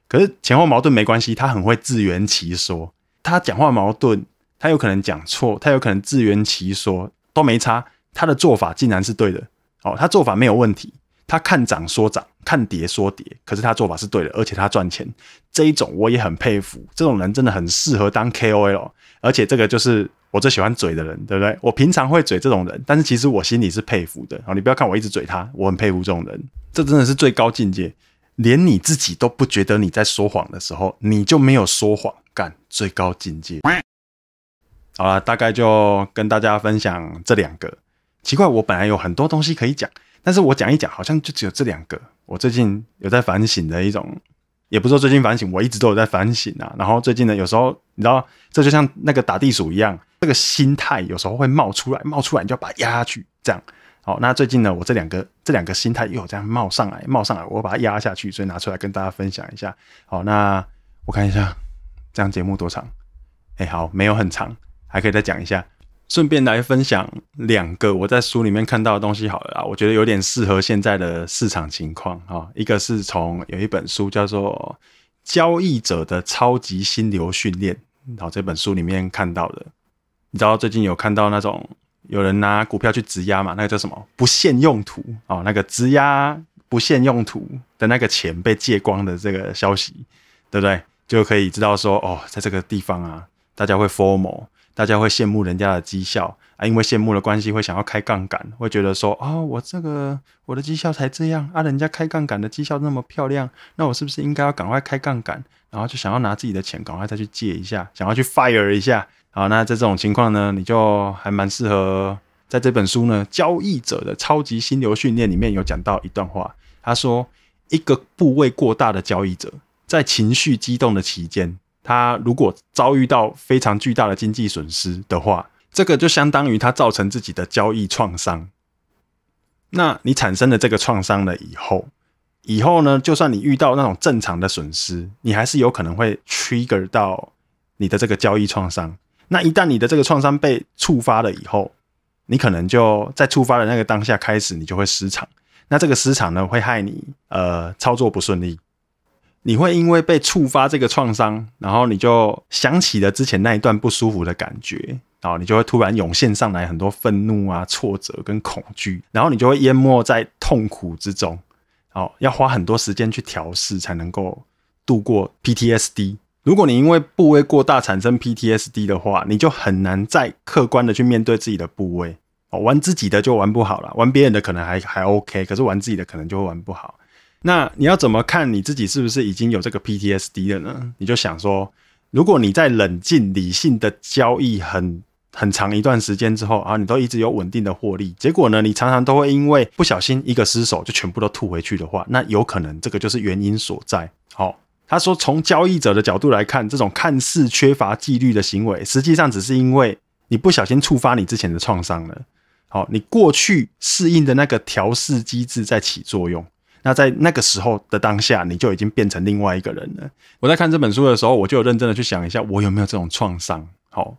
可是前后矛盾没关系，他很会自圆其说。他讲话矛盾，他有可能讲错，他有可能自圆其说，都没差。他的做法竟然是对的，哦，他做法没有问题，他看涨说涨，看跌说跌，可是他做法是对的，而且他赚钱，这一种我也很佩服，这种人真的很适合当 KOL，而且这个就是我最喜欢嘴的人，对不对？我平常会嘴这种人，但是其实我心里是佩服的，哦，你不要看我一直嘴他，我很佩服这种人，这真的是最高境界，连你自己都不觉得你在说谎的时候，你就没有说谎干最高境界。好了，大概就跟大家分享这两个。奇怪，我本来有很多东西可以讲，但是我讲一讲好像就只有这两个。我最近有在反省的一种，也不是说最近反省，我一直都有在反省啊。然后最近呢，有时候你知道，这就像那个打地鼠一样，这个心态有时候会冒出来，冒出来你就把它压下去，这样。好，那最近呢，我这两个这两个心态又这样冒上来，冒上来我把它压下去，所以拿出来跟大家分享一下。好，那我看一下，这样节目多长？哎，好，没有很长，还可以再讲一下。顺便来分享两个我在书里面看到的东西，好了啊，我觉得有点适合现在的市场情况一个是从有一本书叫做《交易者的超级心流训练》，然后这本书里面看到的，你知道最近有看到那种有人拿股票去质押嘛？那个叫什么？不限用途那个质押不限用途的那个钱被借光的这个消息，对不对？就可以知道说哦，在这个地方啊，大家会 formal。大家会羡慕人家的绩效啊，因为羡慕的关系，会想要开杠杆，会觉得说啊，我这个我的绩效才这样啊，人家开杠杆的绩效那么漂亮，那我是不是应该要赶快开杠杆？然后就想要拿自己的钱赶快再去借一下，想要去 fire 一下。好，那在这种情况呢，你就还蛮适合在这本书呢《交易者的超级心流训练》里面有讲到一段话，他说，一个部位过大的交易者在情绪激动的期间。他如果遭遇到非常巨大的经济损失的话，这个就相当于他造成自己的交易创伤。那你产生了这个创伤了以后，以后呢，就算你遇到那种正常的损失，你还是有可能会 trigger 到你的这个交易创伤。那一旦你的这个创伤被触发了以后，你可能就在触发的那个当下开始，你就会失常。那这个失常呢，会害你呃操作不顺利。你会因为被触发这个创伤，然后你就想起了之前那一段不舒服的感觉，哦，你就会突然涌现上来很多愤怒啊、挫折跟恐惧，然后你就会淹没在痛苦之中，哦，要花很多时间去调试才能够度过 PTSD。如果你因为部位过大产生 PTSD 的话，你就很难再客观的去面对自己的部位，哦，玩自己的就玩不好了，玩别人的可能还还 OK，可是玩自己的可能就会玩不好。那你要怎么看你自己是不是已经有这个 PTSD 了呢？你就想说，如果你在冷静理性的交易很很长一段时间之后啊，你都一直有稳定的获利，结果呢，你常常都会因为不小心一个失手就全部都吐回去的话，那有可能这个就是原因所在。好，他说从交易者的角度来看，这种看似缺乏纪律的行为，实际上只是因为你不小心触发你之前的创伤了。好，你过去适应的那个调试机制在起作用。那在那个时候的当下，你就已经变成另外一个人了。我在看这本书的时候，我就有认真的去想一下，我有没有这种创伤？好，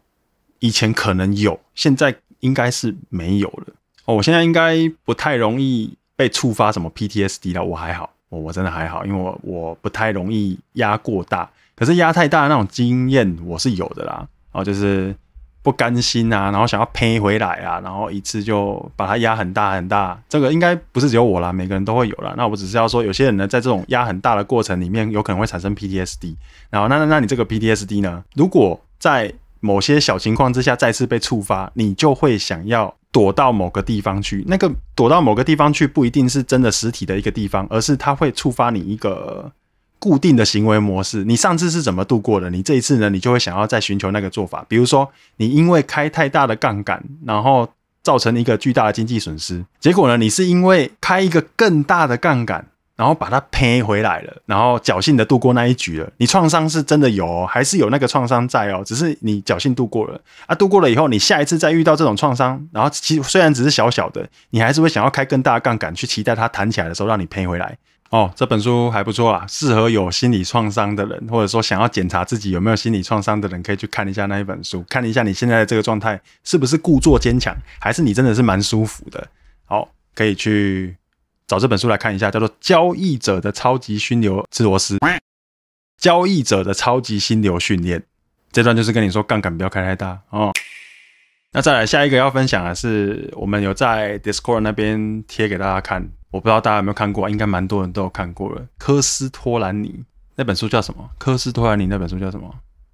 以前可能有，现在应该是没有了。哦，我现在应该不太容易被触发什么 PTSD 了。我还好，我我真的还好，因为我我不太容易压过大，可是压太大的那种经验我是有的啦。哦，就是。不甘心啊，然后想要赔回来啊，然后一次就把它压很大很大。这个应该不是只有我啦，每个人都会有啦。那我只是要说，有些人呢，在这种压很大的过程里面，有可能会产生 PTSD。然后那那那你这个 PTSD 呢，如果在某些小情况之下再次被触发，你就会想要躲到某个地方去。那个躲到某个地方去，不一定是真的实体的一个地方，而是它会触发你一个。固定的行为模式，你上次是怎么度过的？你这一次呢？你就会想要再寻求那个做法。比如说，你因为开太大的杠杆，然后造成一个巨大的经济损失，结果呢，你是因为开一个更大的杠杆，然后把它赔回来了，然后侥幸的度过那一局了。你创伤是真的有，还是有那个创伤在哦？只是你侥幸度过了啊，度过了以后，你下一次再遇到这种创伤，然后其实虽然只是小小的，你还是会想要开更大的杠杆，去期待它弹起来的时候让你赔回来。哦，这本书还不错啊，适合有心理创伤的人，或者说想要检查自己有没有心理创伤的人，可以去看一下那一本书，看一下你现在这个状态是不是故作坚强，还是你真的是蛮舒服的。好，可以去找这本书来看一下，叫做《交易者的超级心流》——治罗斯，《交易者的超级心流训练》。这段就是跟你说，杠杆不要开太大哦。那再来下一个要分享的是，我们有在 Discord 那边贴给大家看。我不知道大家有没有看过，应该蛮多人都有看过了。科斯托兰尼那本书叫什么？科斯托兰尼那本书叫什么？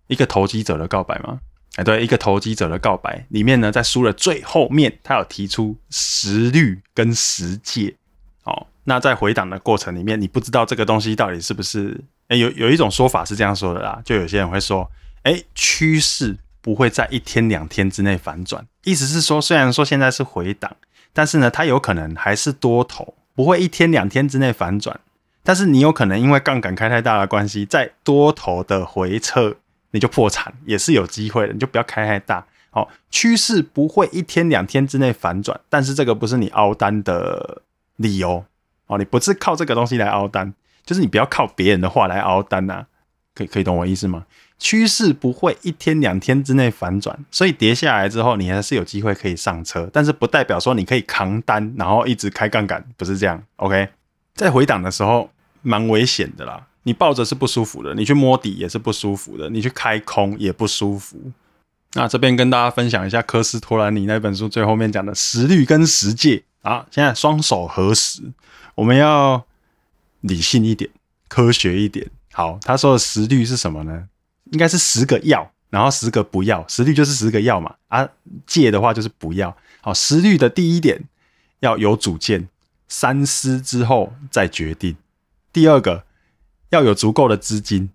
一个投机者的告白吗？哎，对，一个投机者的告白里面呢，在书的最后面，他有提出实率跟实界。哦，那在回档的过程里面，你不知道这个东西到底是不是？哎，有有一种说法是这样说的啦，就有些人会说，哎，趋势不会在一天两天之内反转，意思是说，虽然说现在是回档，但是呢，它有可能还是多头。不会一天两天之内反转，但是你有可能因为杠杆开太大的关系，在多头的回撤你就破产，也是有机会的，你就不要开太大。好，趋势不会一天两天之内反转，但是这个不是你熬单的理由哦，你不是靠这个东西来熬单，就是你不要靠别人的话来熬单呐。可以可以懂我意思吗？趋势不会一天两天之内反转，所以跌下来之后你还是有机会可以上车，但是不代表说你可以扛单，然后一直开杠杆，不是这样。OK，在回档的时候蛮危险的啦，你抱着是不舒服的，你去摸底也是不舒服的，你去开空也不舒服。那这边跟大家分享一下科斯托兰尼那本书最后面讲的时率跟时界啊，现在双手合十，我们要理性一点，科学一点。好，他说的十律是什么呢？应该是十个要，然后十个不要。十律就是十个要嘛啊，戒的话就是不要。好，十律的第一点要有主见，三思之后再决定。第二个要有足够的资金，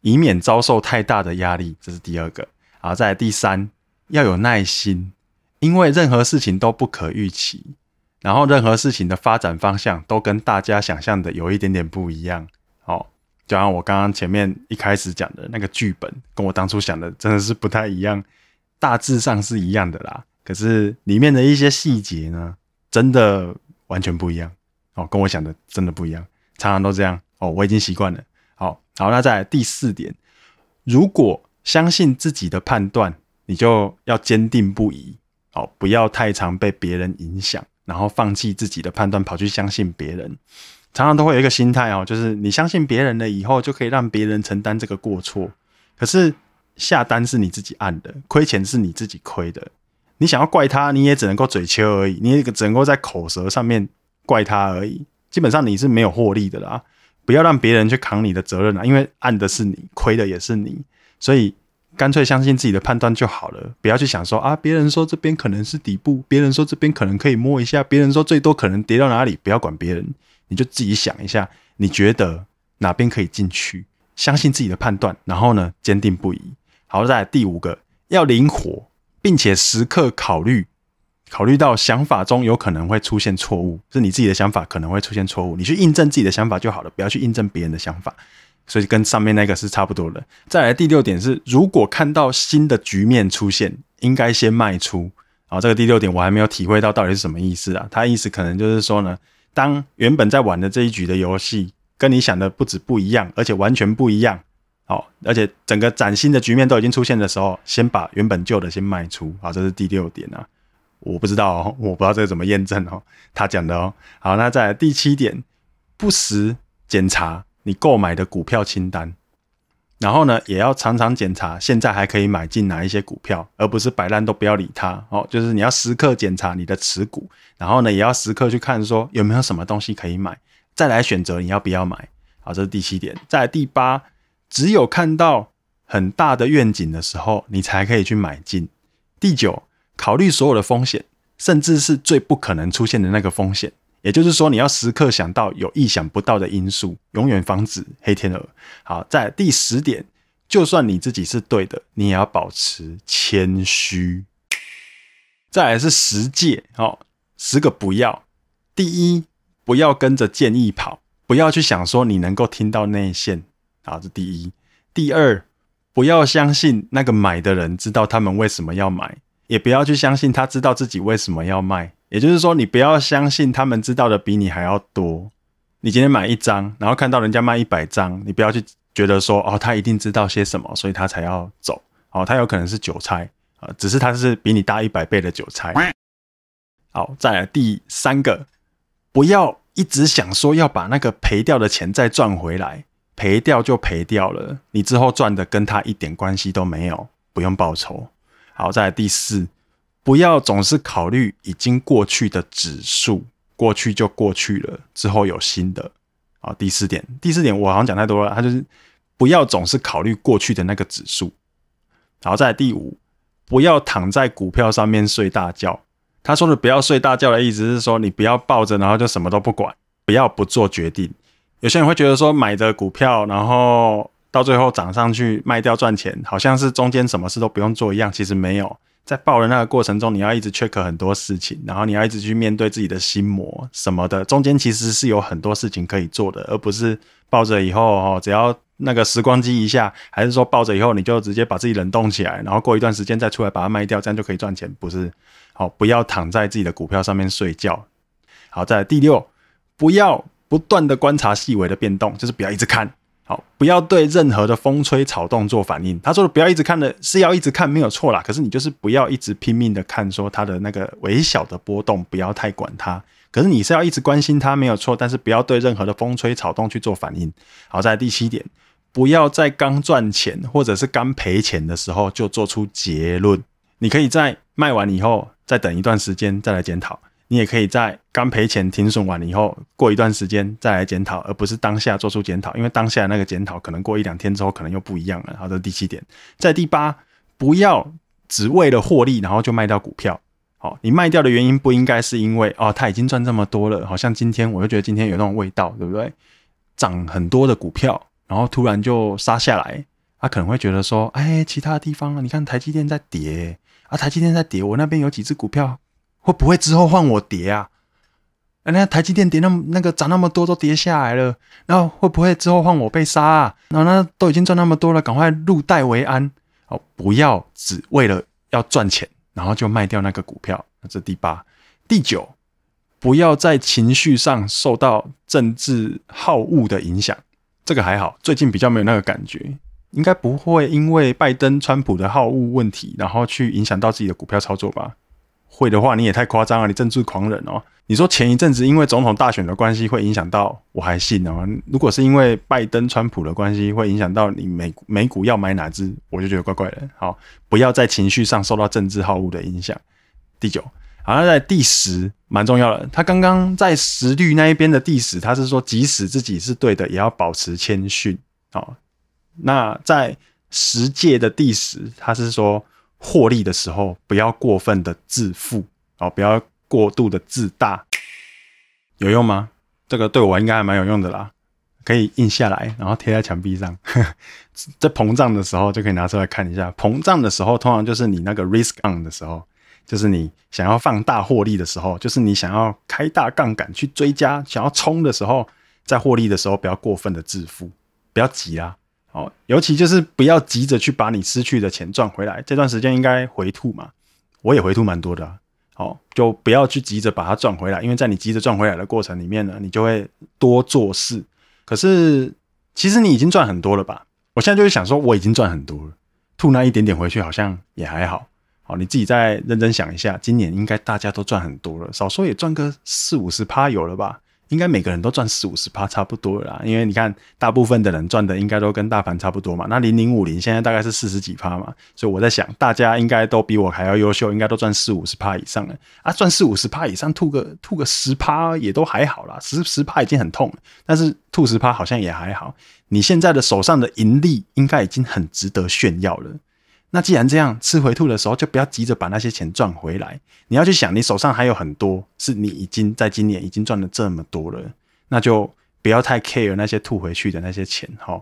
以免遭受太大的压力。这是第二个。好，再来第三，要有耐心，因为任何事情都不可预期，然后任何事情的发展方向都跟大家想象的有一点点不一样。就像我刚刚前面一开始讲的那个剧本，跟我当初想的真的是不太一样，大致上是一样的啦。可是里面的一些细节呢，真的完全不一样哦，跟我想的真的不一样。常常都这样哦，我已经习惯了。好，好，那再来第四点，如果相信自己的判断，你就要坚定不移哦，不要太常被别人影响，然后放弃自己的判断，跑去相信别人。常常都会有一个心态哦，就是你相信别人了以后，就可以让别人承担这个过错。可是下单是你自己按的，亏钱是你自己亏的。你想要怪他，你也只能够嘴欠而已，你也只能够在口舌上面怪他而已。基本上你是没有获利的啦，不要让别人去扛你的责任啊，因为按的是你，亏的也是你。所以干脆相信自己的判断就好了，不要去想说啊，别人说这边可能是底部，别人说这边可能可以摸一下，别人说最多可能跌到哪里，不要管别人。你就自己想一下，你觉得哪边可以进去？相信自己的判断，然后呢，坚定不移。好，再来第五个，要灵活，并且时刻考虑，考虑到想法中有可能会出现错误，是你自己的想法可能会出现错误，你去印证自己的想法就好了，不要去印证别人的想法。所以跟上面那个是差不多的。再来第六点是，如果看到新的局面出现，应该先迈出。好，这个第六点我还没有体会到到底是什么意思啊？他意思可能就是说呢。当原本在玩的这一局的游戏跟你想的不止不一样，而且完全不一样，好，而且整个崭新的局面都已经出现的时候，先把原本旧的先卖出，好，这是第六点啊，我不知道，我不知道这个怎么验证哦，他讲的哦，好，那在第七点，不时检查你购买的股票清单。然后呢，也要常常检查，现在还可以买进哪一些股票，而不是摆烂都不要理它。哦，就是你要时刻检查你的持股，然后呢，也要时刻去看说有没有什么东西可以买，再来选择你要不要买。好，这是第七点。在第八，只有看到很大的愿景的时候，你才可以去买进。第九，考虑所有的风险，甚至是最不可能出现的那个风险。也就是说，你要时刻想到有意想不到的因素，永远防止黑天鹅。好，在第十点，就算你自己是对的，你也要保持谦虚。再来是十戒，好，十个不要。第一，不要跟着建议跑，不要去想说你能够听到内线。好，这第一。第二，不要相信那个买的人知道他们为什么要买，也不要去相信他知道自己为什么要卖。也就是说，你不要相信他们知道的比你还要多。你今天买一张，然后看到人家卖一百张，你不要去觉得说哦，他一定知道些什么，所以他才要走。哦，他有可能是韭菜啊，只是他是比你大一百倍的韭菜。好，再来第三个，不要一直想说要把那个赔掉的钱再赚回来，赔掉就赔掉了，你之后赚的跟他一点关系都没有，不用报仇。好，再来第四。不要总是考虑已经过去的指数，过去就过去了，之后有新的。啊，第四点，第四点我好像讲太多了，他就是不要总是考虑过去的那个指数。然后再第五，不要躺在股票上面睡大觉。他说的不要睡大觉的意思是说，你不要抱着，然后就什么都不管，不要不做决定。有些人会觉得说，买的股票，然后到最后涨上去卖掉赚钱，好像是中间什么事都不用做一样，其实没有。在抱的那个过程中，你要一直 check 很多事情，然后你要一直去面对自己的心魔什么的。中间其实是有很多事情可以做的，而不是抱着以后哈，只要那个时光机一下，还是说抱着以后你就直接把自己冷冻起来，然后过一段时间再出来把它卖掉，这样就可以赚钱，不是？好，不要躺在自己的股票上面睡觉。好，在第六，不要不断的观察细微的变动，就是不要一直看。好，不要对任何的风吹草动做反应。他说的不要一直看的是要一直看，没有错啦。可是你就是不要一直拼命的看，说它的那个微小的波动，不要太管它。可是你是要一直关心它，没有错。但是不要对任何的风吹草动去做反应。好，在第七点，不要在刚赚钱或者是刚赔钱的时候就做出结论。你可以在卖完以后，再等一段时间再来检讨。你也可以在刚赔钱、停损完了以后，过一段时间再来检讨，而不是当下做出检讨，因为当下那个检讨可能过一两天之后可能又不一样了。好，这第七点。在第八，不要只为了获利然后就卖掉股票。好，你卖掉的原因不应该是因为哦，他已经赚这么多了，好像今天我就觉得今天有那种味道，对不对？涨很多的股票，然后突然就杀下来，他可能会觉得说，哎，其他地方，你看台积电在跌啊，台积电在跌，我那边有几只股票。会不会之后换我跌啊？人那台积电跌那么那个涨那么多都跌下来了，然后会不会之后换我被杀？然后那都已经赚那么多了，赶快入袋为安。哦，不要只为了要赚钱，然后就卖掉那个股票。那这第八、第九，不要在情绪上受到政治好恶的影响。这个还好，最近比较没有那个感觉，应该不会因为拜登、川普的好恶问题，然后去影响到自己的股票操作吧。会的话，你也太夸张了，你政治狂人哦！你说前一阵子因为总统大选的关系会影响到，我还信哦。如果是因为拜登、川普的关系会影响到你美美股要买哪只，我就觉得怪怪的。好，不要在情绪上受到政治好恶的影响。第九，好像在第十蛮重要的。他刚刚在十律那一边的第十，他是说即使自己是对的，也要保持谦逊。好，那在十界的第十，他是说。获利的时候，不要过分的自负，哦，不要过度的自大，有用吗？这个对我应该还蛮有用的啦，可以印下来，然后贴在墙壁上，在膨胀的时候就可以拿出来看一下。膨胀的时候，通常就是你那个 risk on 的时候，就是你想要放大获利的时候，就是你想要开大杠杆去追加、想要冲的时候，在获利的时候，不要过分的自负，不要急啊。哦，尤其就是不要急着去把你失去的钱赚回来。这段时间应该回吐嘛，我也回吐蛮多的。好，就不要去急着把它赚回来，因为在你急着赚回来的过程里面呢，你就会多做事。可是其实你已经赚很多了吧？我现在就是想说，我已经赚很多了，吐那一点点回去好像也还好。好，你自己再认真想一下，今年应该大家都赚很多了，少说也赚个四五十趴有了吧。应该每个人都赚四五十趴差不多啦，因为你看大部分的人赚的应该都跟大盘差不多嘛。那零零五零现在大概是四十几趴嘛，所以我在想，大家应该都比我还要优秀，应该都赚四五十趴以上了啊，赚四五十趴以上，吐个吐个十趴也都还好啦，十十趴已经很痛了，但是吐十趴好像也还好。你现在的手上的盈利应该已经很值得炫耀了。那既然这样，吃回吐的时候就不要急着把那些钱赚回来。你要去想，你手上还有很多，是你已经在今年已经赚了这么多了，那就不要太 care 那些吐回去的那些钱。哈，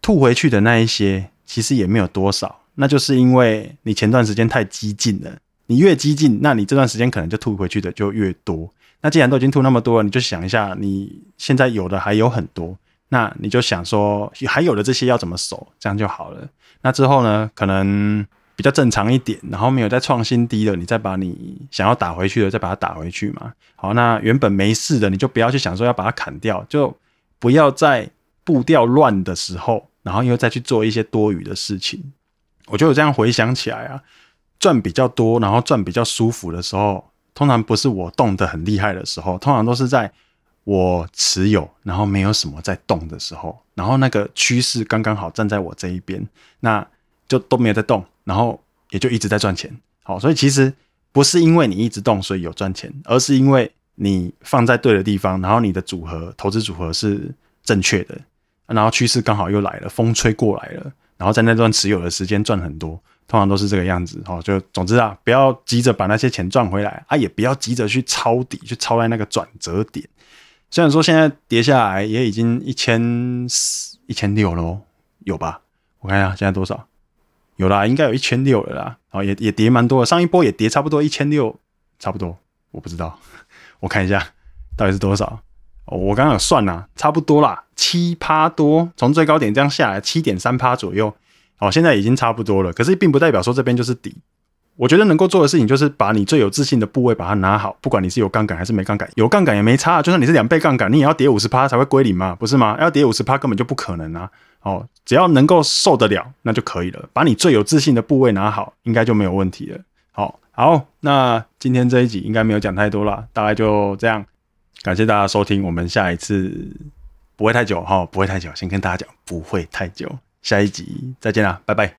吐回去的那一些其实也没有多少，那就是因为你前段时间太激进了。你越激进，那你这段时间可能就吐回去的就越多。那既然都已经吐那么多了，你就想一下，你现在有的还有很多，那你就想说，还有的这些要怎么守，这样就好了。那之后呢？可能比较正常一点，然后没有再创新低了，你再把你想要打回去的，再把它打回去嘛。好，那原本没事的，你就不要去想说要把它砍掉，就不要在步调乱的时候，然后又再去做一些多余的事情。我觉得这样回想起来啊，赚比较多，然后赚比较舒服的时候，通常不是我动得很厉害的时候，通常都是在。我持有，然后没有什么在动的时候，然后那个趋势刚刚好站在我这一边，那就都没有在动，然后也就一直在赚钱。好，所以其实不是因为你一直动所以有赚钱，而是因为你放在对的地方，然后你的组合投资组合是正确的，然后趋势刚好又来了，风吹过来了，然后在那段持有的时间赚很多，通常都是这个样子。好，就总之啊，不要急着把那些钱赚回来啊，也不要急着去抄底，去抄在那个转折点。虽然说现在跌下来也已经一千四、一千六了哦，有吧？我看一下现在多少，有啦，应该有一千六了啦。哦，也也跌蛮多的，上一波也跌差不多一千六，差不多。我不知道，我看一下到底是多少。哦，我刚刚有算啦，差不多啦，七趴多，从最高点这样下来，七点三趴左右。哦，现在已经差不多了，可是并不代表说这边就是底。我觉得能够做的事情就是把你最有自信的部位把它拿好，不管你是有杠杆还是没杠杆，有杠杆也没差，就算你是两倍杠杆，你也要跌五十趴才会归零嘛，不是吗？要跌五十趴根本就不可能啊！哦，只要能够受得了那就可以了，把你最有自信的部位拿好，应该就没有问题了。好，然那今天这一集应该没有讲太多了，大概就这样，感谢大家收听，我们下一次不会太久哈，不会太久，先跟大家讲不会太久，下一集再见啦，拜拜。